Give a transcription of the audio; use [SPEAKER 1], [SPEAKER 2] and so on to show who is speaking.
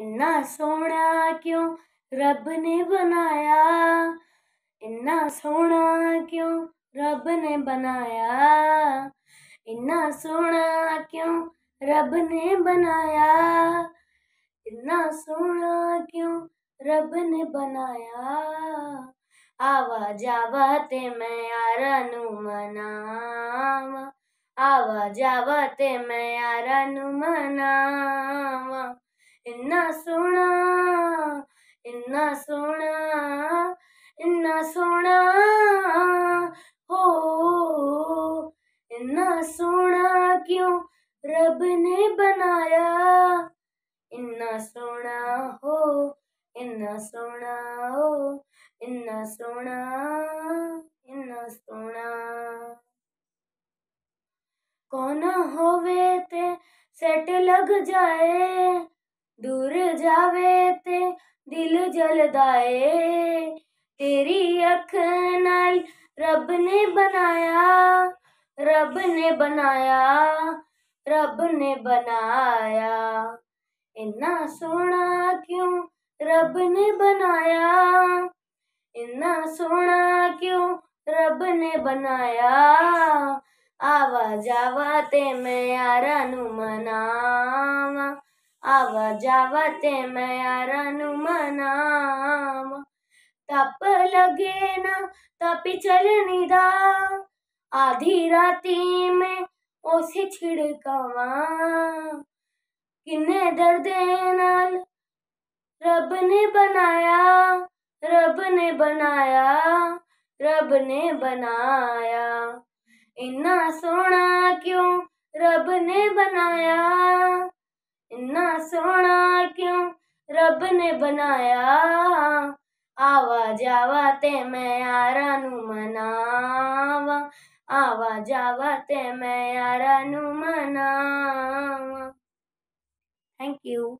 [SPEAKER 1] इन्ना सोना क्यों रब ने बनाया इन्ना सोना क्यों रब ने बनाया इन्ना सोना क्यों रब ने बनाया इन्ना सोना क्यों रब ने बनाया आवा जावा ते मैं यारा नु मनावा आवा जावा ते मैं यारा नु मनावा इन्ना सोना इन्ना सोना इन्ना सोना हो इन्ना सोना क्यों रब ने बनाया इन्ना सोना हो इन्ना सोना हो इन्ना सोना इन्ना सोना कौन होवे ते सेट लग जाए जावे ते दिल जल दाए तेरी अख नाल रब ने बनाया रब ने बनाया रब ने बनाया इन्ना सोना क्यों रब ने बनाया इन्ना सोना क्यों रब ने बनाया आवा जावा ते मैं यारा नु मना भाव जावते मयारनु मनाम तप लगे न तपी चल निदा आधी राती में ओसे छिड़कावा किन्ने दर्द नाल रब ने बनाया रब ने बनाया रब ने बनाया इन्ना सोना क्यों रब ने बनाया इन्ना सोना क्यों रब ने बनाया आवा जावा ते मैं यारा नु मनावा आवा जावा ते मैं यारा नु मनावा थैंक यू